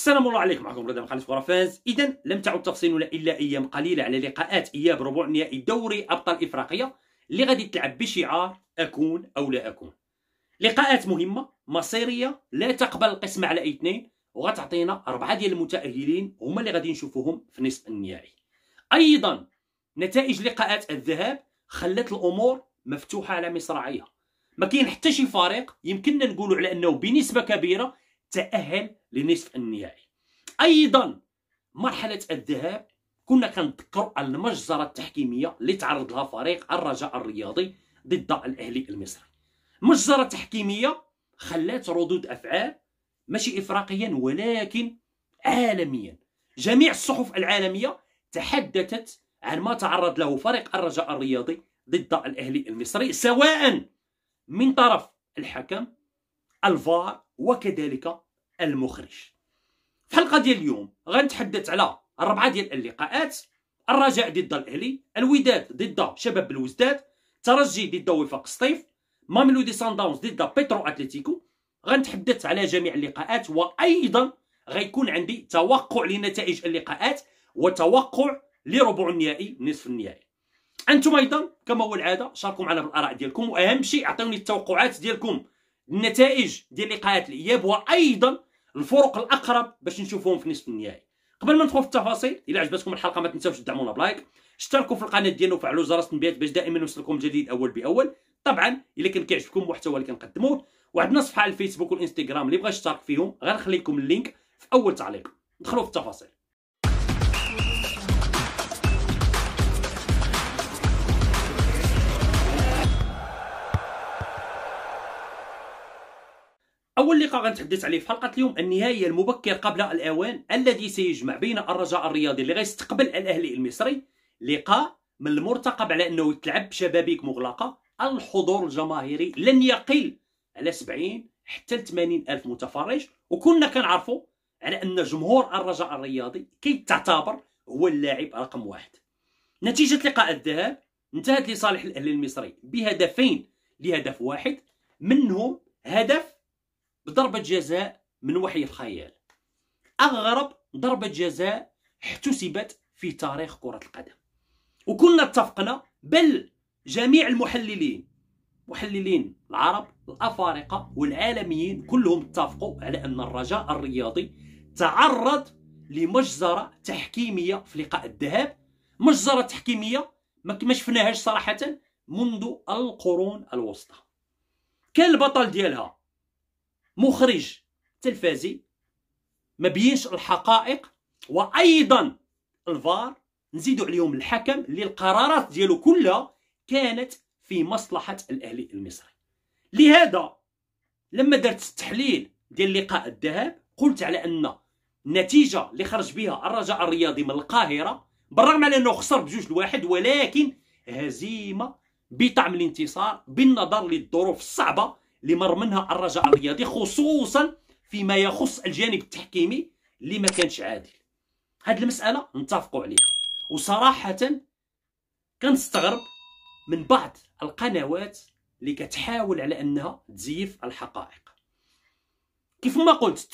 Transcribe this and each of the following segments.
السلام الله عليكم معكم رضا كره فاز اذا لم تعد تفصيلنا الا ايام قليله على لقاءات اياب ربع نهائي دوري ابطال افريقيا اللي غادي تلعب بشعار اكون او لا اكون لقاءات مهمه مصيريه لا تقبل القسم على اي اثنين وغتعطينا اربعه ديال المتاهلين هما اللي غادي نشوفوهم في نصف النهائي ايضا نتائج لقاءات الذهاب خلت الامور مفتوحه على مصراعيها ما كاين حتى شي فريق يمكننا نقولوا على انه بنسبه كبيره التاهل لنصف النهائي ايضا مرحله الذهاب كنا كنذكر المجزره التحكيميه اللي تعرض لها فريق الرجاء الرياضي ضد الاهلي المصري مجزره تحكيميه خلات ردود افعال ماشي افريقيا ولكن عالميا جميع الصحف العالميه تحدثت عن ما تعرض له فريق الرجاء الرياضي ضد الاهلي المصري سواء من طرف الحكم الفار وكذلك المخرج في الحلقه ديال اليوم غنتحدث على اربعه ديال اللقاءات الرجاء ضد الاهلي الوداد ضد شباب الوزداد الترجي ضد وفاق سطيف ماميلودي سان داونز ضد بيترو اتليتيكو غنتحدث على جميع اللقاءات وايضا غيكون عندي توقع لنتائج اللقاءات وتوقع لربع النهائي نصف النهائي انتم ايضا كما هو العاده شاركوا معنا بالاراء ديالكم واهم شيء اعطوني التوقعات ديالكم النتائج ديال اللقاءات الاياب وايضا الفرق الاقرب باش نشوفوهم في نصف النهائي قبل ما ندخل في التفاصيل الى عجبتكم الحلقه ما تنساوش تدعمونا بلايك اشتركوا في القناه ديالنا وفعلوا جرس التنبيهات باش دائما يوصلكم الجديد اول باول طبعا الا كان كيعجبكم المحتوى اللي كنقدموه وعندنا صفحه على الفيسبوك والانستغرام اللي بغى يشترك فيهم غنخلي لكم اللينك في اول تعليق ندخلوا في التفاصيل أول لقاء غنتحدث عليه في حلقة اليوم النهائي المبكر قبل الأوان الذي سيجمع بين الرجاء الرياضي اللي غيستقبل الأهلي المصري لقاء من المرتقب على أنه يتلعب بشبابيك مغلقة الحضور الجماهيري لن يقل على 70 حتى 80 ألف متفرج وكنا كنعرفوا على أن جمهور الرجاء الرياضي كيتعتبر هو اللاعب رقم واحد نتيجة لقاء الذهاب انتهت لصالح الأهلي المصري بهدفين لهدف واحد منهم هدف بضربة جزاء من وحي الخيال أغرب ضربة جزاء احتسبت في تاريخ كرة القدم وكنا اتفقنا بل جميع المحللين محللين العرب الأفارقة والعالميين كلهم اتفقوا على أن الرجاء الرياضي تعرض لمجزرة تحكيمية في لقاء الذهاب مجزرة تحكيمية ما شفناهاش صراحة منذ القرون الوسطى كان البطل ديالها مخرج تلفازي ما بينش الحقائق وايضا الفار نزيدوا عليهم الحكم اللي القرارات ديالو كلها كانت في مصلحه الاهلي المصري لهذا لما درت التحليل ديال لقاء الذهاب قلت على ان النتيجه اللي خرج بها الرجاء الرياضي من القاهره بالرغم على انه خسر بجوج لواحد ولكن هزيمه بطعم الانتصار بالنظر للظروف الصعبه اللي مر منها الرجاء الرياضي خصوصا فيما يخص الجانب التحكيمي اللي ما كانش عادل هاد المساله نتفقوا عليها وصراحه كنستغرب من بعض القنوات اللي كتحاول على انها تزيف الحقائق كيف ما قلت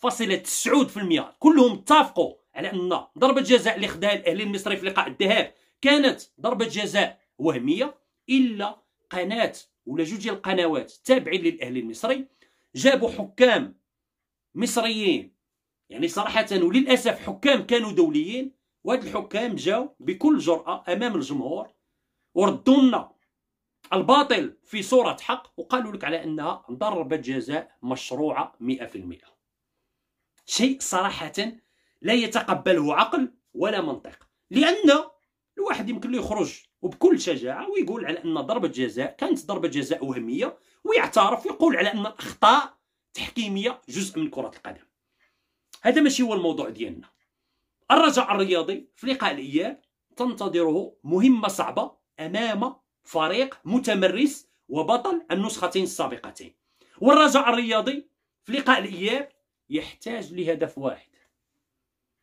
99.9% كلهم اتفقوا على ان ضربه جزاء اللي خداها الاهلي المصري في لقاء الذهاب كانت ضربه جزاء وهميه الا قناه ولا جوج ديال القنوات تابعين للاهلي المصري جابوا حكام مصريين يعني صراحه وللاسف حكام كانوا دوليين وهاد الحكام جاو بكل جرأه امام الجمهور وردوا لنا الباطل في صورة حق وقالوا لك على أنها ضربة جزاء مشروعة 100% شيء صراحة لا يتقبله عقل ولا منطق لأن الواحد يمكن له يخرج وبكل شجاعه ويقول على ان ضربه جزاء كانت ضربه جزاء وهميه ويعترف ويقول على ان الاخطاء تحكيميه جزء من كره القدم هذا ماشي هو الموضوع ديالنا الرجاء الرياضي في لقاء الاياب تنتظره مهمه صعبه امام فريق متمرس وبطل النسختين السابقتين والرجاء الرياضي في لقاء الاياب يحتاج لهدف واحد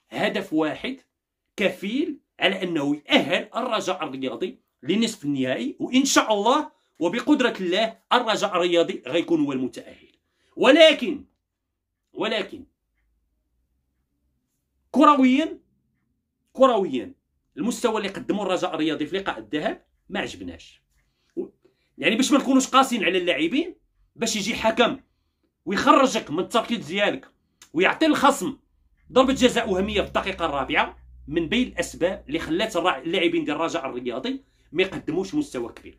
هدف واحد كفيل على أنه يأهل الرجاء الرياضي لنصف النهائي وإن شاء الله وبقدرة الله الرجاء الرياضي غيكون هو المتأهل ولكن ولكن كرويا كرويا المستوى اللي قدمه الرجاء الرياضي في لقاء الذهاب ما عجبناش يعني باش ما نكونوش قاسيين على اللاعبين باش يجي حكم ويخرجك من التركيز ديالك ويعطي الخصم ضربه جزاء وهميه في الدقيقه الرابعه من بين الاسباب اللي خلات اللاعبين ديال الرجاء الرياضي ما يقدموش مستوى كبير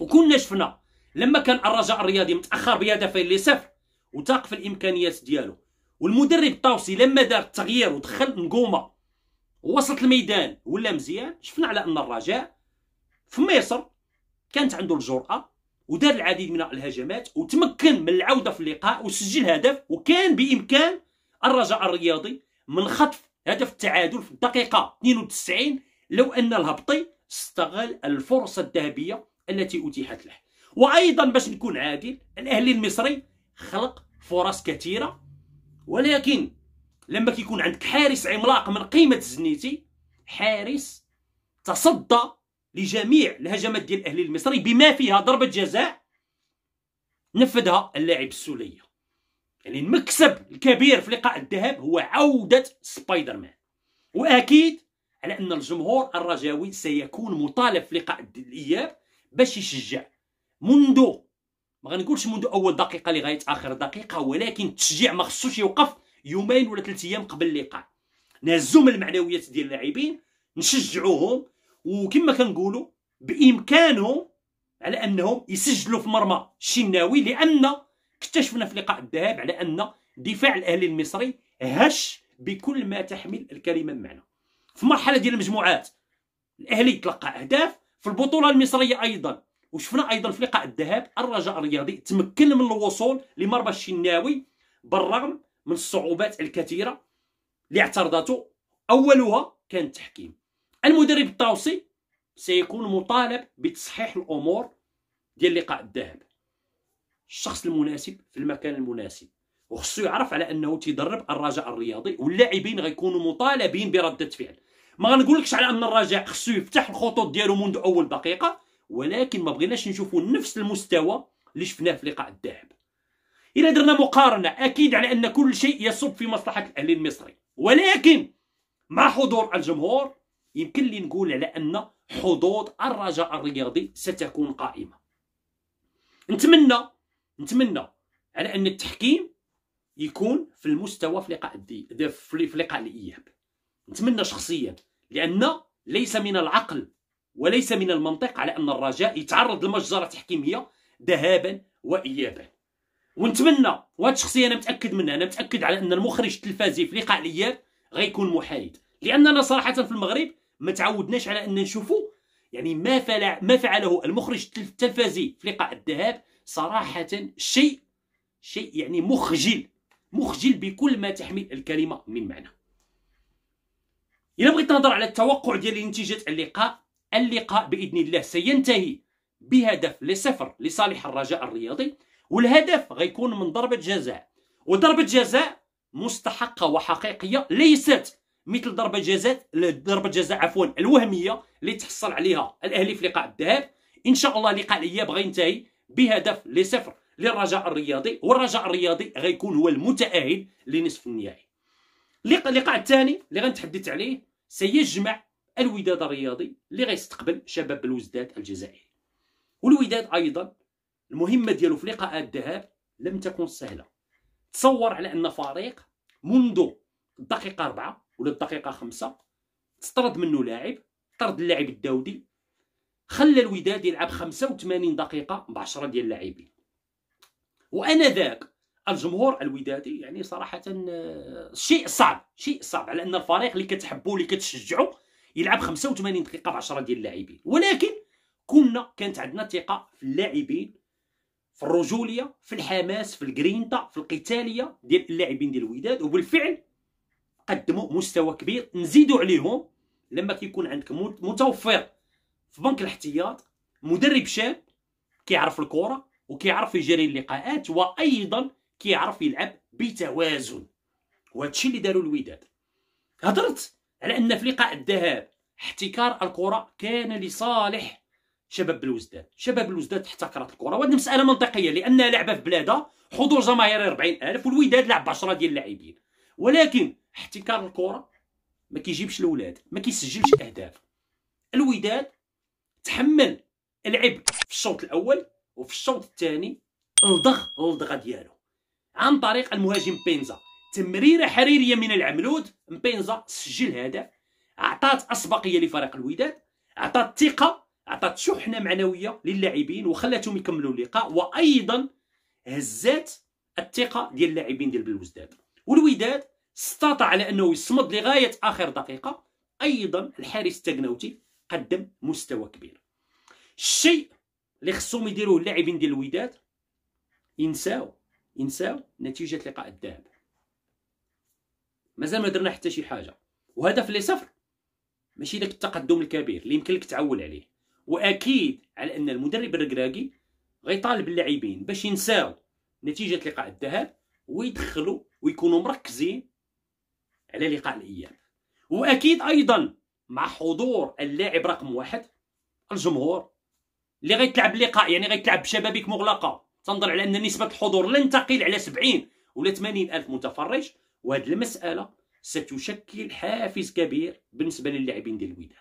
وكنا شفنا لما كان الرجاء الرياضي متاخر بهدفين لصفر وثاق في الامكانيات ديالو والمدرب الطوسي لما دار التغيير ودخل نقومه ووسط الميدان ولا مزيان شفنا على ان الرجاء في مصر كانت عنده الجرأه ودار العديد من الهجمات وتمكن من العوده في اللقاء وسجل هدف وكان بامكان الرجاء الرياضي من خطف هدف التعادل في الدقيقة 92 لو أن الهبطي استغل الفرصة الذهبية التي أتيحت له وأيضا باش نكون عادل الأهلي المصري خلق فرص كثيرة ولكن لما كيكون عندك حارس عملاق من قيمة الزنيتي حارس تصدى لجميع الهجمات ديال الأهلي المصري بما فيها ضربة جزاء نفذها اللاعب السولية يعني المكسب الكبير في لقاء الذهاب هو عودة سبايدر مان وأكيد على أن الجمهور الرجاوي سيكون مطالب في لقاء الإياب باش يشجع منذ ما غنقولش منذ أول دقيقة لغاية آخر دقيقة ولكن التشجيع ما خصوش يوقف يومين ولا ثلاث أيام قبل اللقاء نهزو من المعنويات ديال اللاعبين نشجعوهم وكما كنقولوا بإمكانهم على أنهم يسجلوا في مرمى الشناوي لأن اكتشفنا في لقاء الذهاب على ان دفاع الاهلي المصري هش بكل ما تحمل الكلمه من معنى في مرحله ديال المجموعات الاهلي تلقى اهداف في البطوله المصريه ايضا وشفنا ايضا في لقاء الذهاب الرجاء الرياضي تمكن من الوصول لمرمى الشناوي بالرغم من الصعوبات الكثيره اللي اعترضته اولها كان التحكيم المدرب الطاوسي سيكون مطالب بتصحيح الامور ديال لقاء الذهاب الشخص المناسب في المكان المناسب وخصو يعرف على انه تيدرب الرجاء الرياضي واللاعبين غيكونوا مطالبين برده فعل ما غنقولكش على ان الرجاء خصو يفتح الخطوط ديالو منذ اول دقيقه ولكن ما بغيناش نشوفوا نفس المستوى اللي شفناه في لقاء الذهب الى درنا مقارنه اكيد على ان كل شيء يصب في مصلحه الاهلي المصري ولكن مع حضور الجمهور يمكن لي نقول على ان حظوظ الرجاء الرياضي ستكون قائمه نتمنى نتمنى على ان التحكيم يكون في المستوى في لقاء الدي في لقاء الاياب نتمنى شخصيا لان ليس من العقل وليس من المنطق على ان الرجاء يتعرض لمجزره تحكيميه ذهابا وايابا ونتمنى وهاد الشخصيه انا متاكد منها انا متاكد على ان المخرج التلفازي في لقاء الاياب غيكون محايد لاننا صراحه في المغرب ما تعودناش على ان نشوفوا يعني ما فعل ما فعله المخرج التلفازي في لقاء الذهاب صراحة شيء شيء يعني مخجل مخجل بكل ما تحمل الكلمة من معنى إذا بغيت نهضر على التوقع ديال نتيجة اللقاء اللقاء بإذن الله سينتهي بهدف لصفر لصالح الرجاء الرياضي والهدف غيكون من ضربة جزاء وضربة جزاء مستحقة وحقيقية ليست مثل ضربة جزاء ضربة جزاء عفوا الوهمية اللي تحصل عليها الأهلي في لقاء الذهاب إن شاء الله لقاء الإياب غينتهي بهدف لصفر للرجاء الرياضي والرجاء الرياضي غيكون هو المتأهل لنصف النهائي اللقاء الثاني اللي غنتحدث عليه سيجمع الوداد الرياضي اللي غيستقبل شباب الوزداد الجزائري والوداد ايضا المهمه ديالو في لقاءات الذهاب لم تكن سهله تصور على ان فريق منذ الدقيقه 4 ولا الدقيقه 5 تطرد منه لاعب طرد اللاعب الداودي خلى الوداد يلعب 85 دقيقه ب 10 ديال اللاعبين وانا ذاك الجمهور الودادي يعني صراحه آه، شيء صعب شيء صعب على ان الفريق اللي كتحبوا اللي كتشجعوا يلعب 85 دقيقه ب 10 ديال اللاعبين ولكن كنا كانت عندنا ثقه في اللاعبين في الرجوليه في الحماس في الجرينتا في القتاليه ديال اللاعبين ديال الوداد وبالفعل قدموا مستوى كبير نزيدوا عليهم لما كيكون عندك متوفر في بنك الاحتياط مدرب شاب كيعرف الكره وكيعرف يجري اللقاءات وايضا كيعرف يلعب بتوازن وهذا الشيء اللي داروا الوداد هضرت على ان في لقاء الذهاب احتكار الكره كان لصالح شباب الوزداد شباب الوزداد احتكرت الكره وهذه مساله منطقيه لانها لعبه في بلادها حضور جماهيري 40000 والوداد لعب ب 10 ديال اللاعبين ولكن احتكار الكره ما كيجيبش الاولاد ما كيسجلش اهداف الوداد تحمل العبء في الشوط الاول وفي الشوط الثاني لضغ الضغه ديالو عن طريق المهاجم بينزا تمريره حريريه من العملود بينزا سجل هدف عطات اسبقيه لفريق الوداد عطات ثقه عطات شحنه معنويه للاعبين وخلاتهم يكملوا اللقاء وايضا هزات الثقه ديال اللاعبين ديال بلوزداد والوداد استطاع على انه يصمد لغايه اخر دقيقه ايضا الحارس التقناوتي قدم مستوى كبير الشيء اللي خصهم يديروه اللاعبين ديال الوداد ينساو ينساو نتيجه لقاء الذهب مازال ما درنا حتى شي حاجه وهدف لي صفر ماشي داك التقدم الكبير اللي يمكن لك تعول عليه واكيد على ان المدرب الركراكي غيطالب اللاعبين باش ينساو نتيجه لقاء الذهب ويدخلوا ويكونوا مركزين على لقاء الاياب واكيد ايضا مع حضور اللاعب رقم واحد الجمهور اللي غيتلعب لقاء يعني غيتلعب بشبابيك مغلقه تنظر على ان نسبه الحضور لن تقل على 70 ولا 80 الف متفرج وهذه المساله ستشكل حافز كبير بالنسبه للاعبين ديال الوداد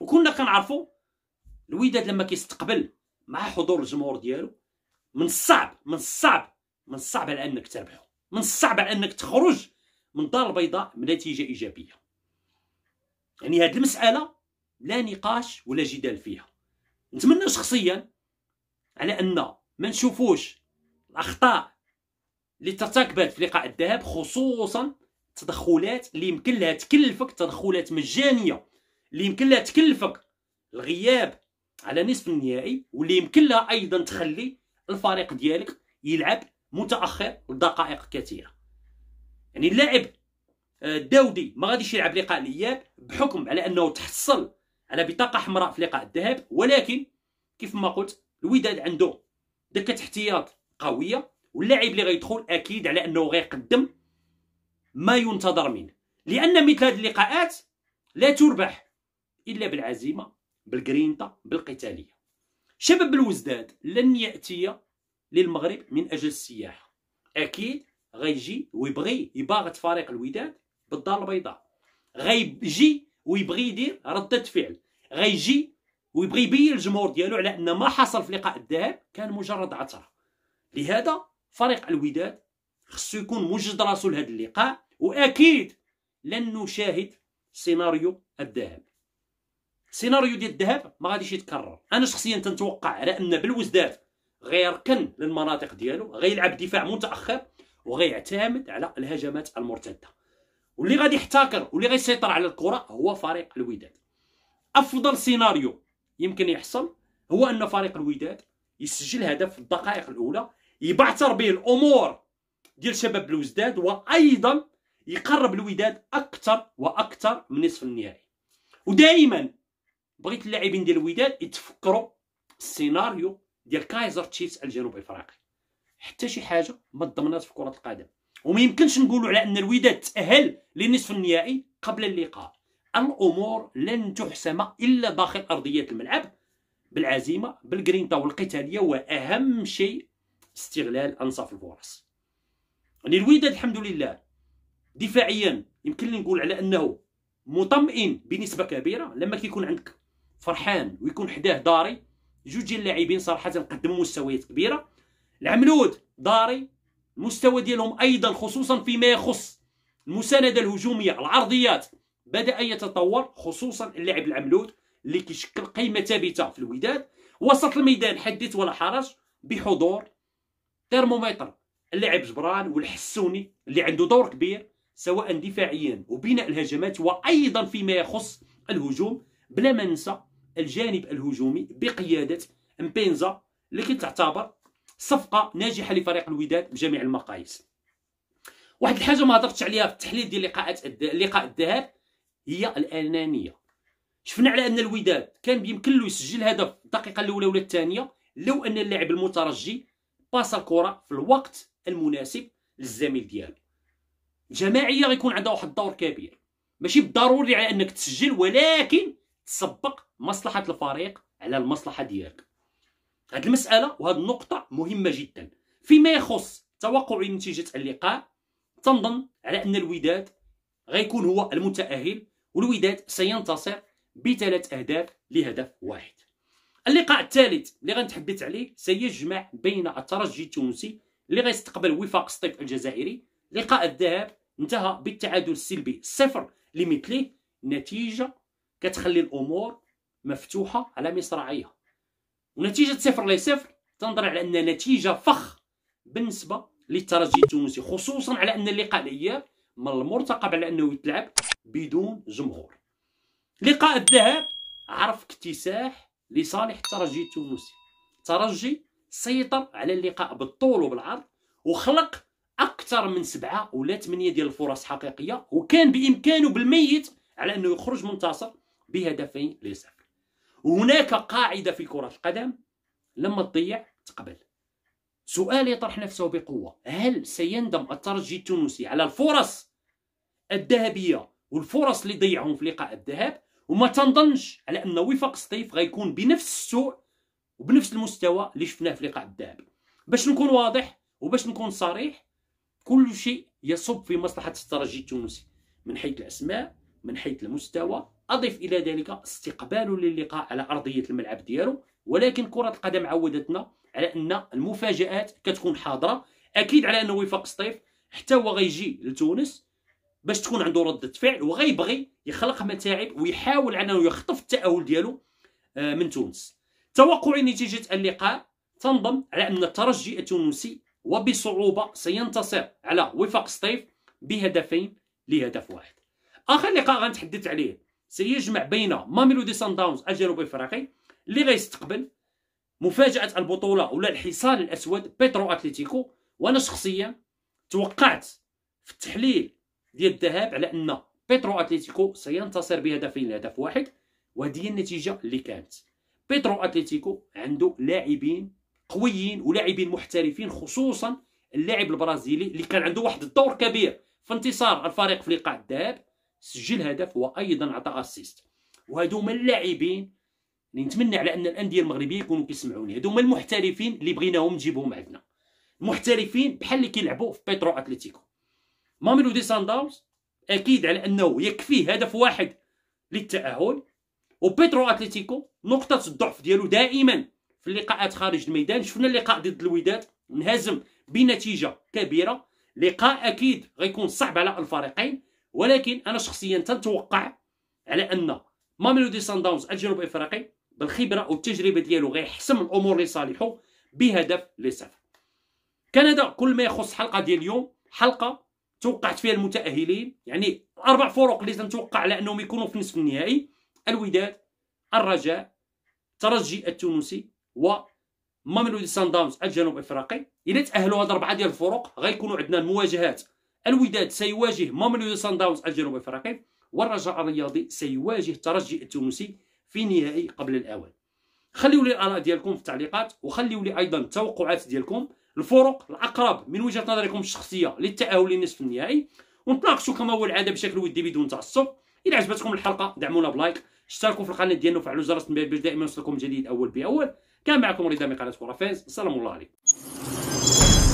وكنا كنعرفوا الوداد لما كيستقبل مع حضور الجمهور ديالو من الصعب من الصعب من الصعب على انك تربحه من الصعب على انك تخرج من الدار البيضاء بنتيجه ايجابيه يعني هذه المساله لا نقاش ولا جدال فيها نتمنى شخصيا على ان ما نشوفوش الاخطاء اللي ترتكبت في لقاء الذهب خصوصا تدخلات اللي يمكن لها تكلفك تدخلات مجانيه اللي يمكن لها تكلفك الغياب على نصف النهائي واللي يمكن لها ايضا تخلي الفريق ديالك يلعب متاخر لدقائق كثيره يعني اللاعب داودي ما غاديش يلعب لقاء الاياب بحكم على انه تحصل على بطاقه حمراء في لقاء الذهاب ولكن كيف ما قلت الوداد عنده دكه احتياط قويه واللاعب اللي غيدخل اكيد على انه غيقدم ما ينتظر منه لان مثل هذه اللقاءات لا تربح الا بالعزيمه بالجرينتا بالقتاليه شباب الوزداد لن ياتي للمغرب من اجل السياحه اكيد غيجي ويبغي يباغت فريق الوداد بالدار البيضاء غيجي ويبغي يدير ردة فعل غيجي ويبغي يبين الجمهور ديالو على ان ما حصل في لقاء الذهاب كان مجرد عثره لهذا فريق الوداد خصو يكون موجد راسو لهذا اللقاء واكيد لن نشاهد سيناريو الذهاب سيناريو ديال الذهاب ما غاديش يتكرر انا شخصيا تنتوقع على ان بالوزداد غيركن للمناطق ديالو غيلعب دفاع متاخر وغيعتمد على الهجمات المرتده واللي غادي يحتكر واللي غيسيطر على الكره هو فريق الوداد افضل سيناريو يمكن يحصل هو ان فريق الوداد يسجل هدف في الدقائق الاولى يبعثر به الامور ديال شباب الوزداد وايضا يقرب الوداد اكثر واكثر من نصف النهائي ودائما بغيت اللاعبين ديال الوداد يتفكروا السيناريو ديال كايزر تشيفز الجنوب افريقي حتى شي حاجه ما تضمنات في كره القدم وما يمكنش نقولوا على ان الوداد تاهل لنصف النهائي قبل اللقاء الامور لن تحسم الا داخل ارضيه الملعب بالعزيمه بالجرينتا والقتاليه واهم شيء استغلال انصاف الفرص يعني الوداد الحمد لله دفاعيا يمكن لي نقول على انه مطمئن بنسبه كبيره لما كيكون عندك فرحان ويكون حداه داري جوج ديال اللاعبين صراحه قدموا مستويات كبيره العملود داري المستوى ديالهم ايضا خصوصا فيما يخص المسانده الهجوميه العرضيات بدا يتطور خصوصا اللاعب العملود اللي كيشكل قيمه ثابته في الوداد وسط الميدان حدث ولا حرج بحضور ترمومتر اللاعب جبران والحسوني اللي عنده دور كبير سواء دفاعيا وبناء الهجمات وايضا فيما يخص الهجوم بلا ما ننسى الجانب الهجومي بقياده مبينزا اللي كتعتبر صفقه ناجحه لفريق الوداد بجميع المقاييس واحد الحاجه ما هضرتش عليها في التحليل ديال لقاءات لقاء الذهاب هي الانانيه شفنا على ان الوداد كان بيمكن له يسجل هدف الدقيقه الاولى ولا الثانيه لو ان اللاعب المترجي باص الكره في الوقت المناسب للزميل ديالو الجماعيه غيكون عندها واحد الدور كبير ماشي بالضروري على انك تسجل ولكن تسبق مصلحه الفريق على المصلحه ديالك هذه المساله وهذه النقطه مهمه جدا فيما يخص توقع نتيجه اللقاء تنظن على ان الوداد غيكون هو المتاهل والوداد سينتصر بثلاث اهداف لهدف واحد اللقاء الثالث اللي غنتحدث عليه سيجمع بين الترجي التونسي اللي غيستقبل وفاق سطيف الجزائري لقاء الذهاب انتهى بالتعادل السلبي صفر لمثله نتيجه كتخلي الامور مفتوحه على مصراعيها ونتيجه صفر لي صفر تنظر على انها نتيجه فخ بالنسبه للترجي التونسي خصوصا على ان اللقاء الاياب من المرتقب على انه يتلعب بدون جمهور لقاء الذهاب عرف اكتساح لصالح الترجي التونسي الترجي سيطر على اللقاء بالطول وبالعرض وخلق اكثر من سبعه ولا ثمانيه ديال الفرص حقيقيه وكان بامكانه بالميت على انه يخرج منتصر بهدفين لصفر وهناك قاعدة في كرة القدم لما تضيع تقبل سؤال يطرح نفسه بقوة هل سيندم الترجي التونسي على الفرص الذهبية والفرص اللي ضيعهم في لقاء الذهب وما تنظنش على أن وفاق سطيف غيكون بنفس السوء وبنفس المستوى اللي شفناه في لقاء الذهب باش نكون واضح وباش نكون صريح كل شيء يصب في مصلحة الترجي التونسي من حيث الأسماء من حيث المستوى أضف إلى ذلك استقبال للقاء على أرضية الملعب ديالو ولكن كرة القدم عودتنا على أن المفاجآت كتكون حاضرة أكيد على أنه وفاق سطيف حتى هو غيجي لتونس باش تكون عنده ردة فعل وغيبغي يخلق متاعب ويحاول أنه يخطف التأهل ديالو آه، من تونس توقعي نتيجة اللقاء تنضم على أن الترجي التونسي وبصعوبة سينتصر على وفاق سطيف بهدفين لهدف واحد اخر لقاء غنتحدث عليه سيجمع بين ماميلودي سان داونز الجنوبي الافريقي اللي غيستقبل مفاجاه البطوله ولا الحصار الاسود بيترو اتليتيكو وانا شخصيا توقعت في التحليل ديال الذهاب على ان بيترو اتليتيكو سينتصر بهدفين لهدف واحد وهذه النتيجه اللي كانت بيترو اتليتيكو عنده لاعبين قويين ولاعبين محترفين خصوصا اللاعب البرازيلي اللي كان عنده واحد الدور كبير في انتصار الفريق في لقاء الذهاب سجل هدف وايضا عطى اسيست وهادو هما اللاعبين اللي نتمنى على ان الانديه المغربيه يكونوا كيسمعوني هادو هما المحترفين اللي بغيناهم نجيبهم عندنا المحترفين بحال اللي كيلعبوا في بيترو اتليتيكو ماميلو دي سانداوز اكيد على انه يكفيه هدف واحد للتاهل وبيترو اتليتيكو نقطه الضعف ديالو دائما في اللقاءات خارج الميدان شفنا اللقاء ضد الوداد انهزم بنتيجه كبيره لقاء اكيد غيكون صعب على الفريقين ولكن انا شخصيا تنتوقع على ان ماميلودي سان داونز الجنوب الافريقي بالخبره والتجربه ديالو غيحسم الامور لصالحه بهدف لصفر كان هذا كل ما يخص الحلقه ديال اليوم حلقه توقعت فيها المتاهلين يعني اربع فرق اللي تنتوقع على انهم يكونوا في نصف النهائي الوداد الرجاء الترجي التونسي و ماميلودي سان داونز الجنوب الافريقي الا تاهلوا هاد الاربعه ديال الفرق غيكونوا عندنا المواجهات الوداد سيواجه ماملودي سان داونز الجنوب الافريقي والرجاء الرياضي سيواجه ترجي التونسي في نهائي قبل الاوان خليوا لي الاراء ديالكم في التعليقات وخليوا لي ايضا التوقعات ديالكم الفرق الاقرب من وجهه نظركم الشخصيه للتاهل لنصف النهائي ونتناقشوا كما هو العاده بشكل ودي بدون تعصب اذا عجبتكم الحلقه دعمونا بلايك اشتركوا في القناه ديالنا وفعلوا جرس التنبيهات باش دائما يوصلكم جديد اول باول كان معكم رضا من قناه خرافات السلام الله عليكم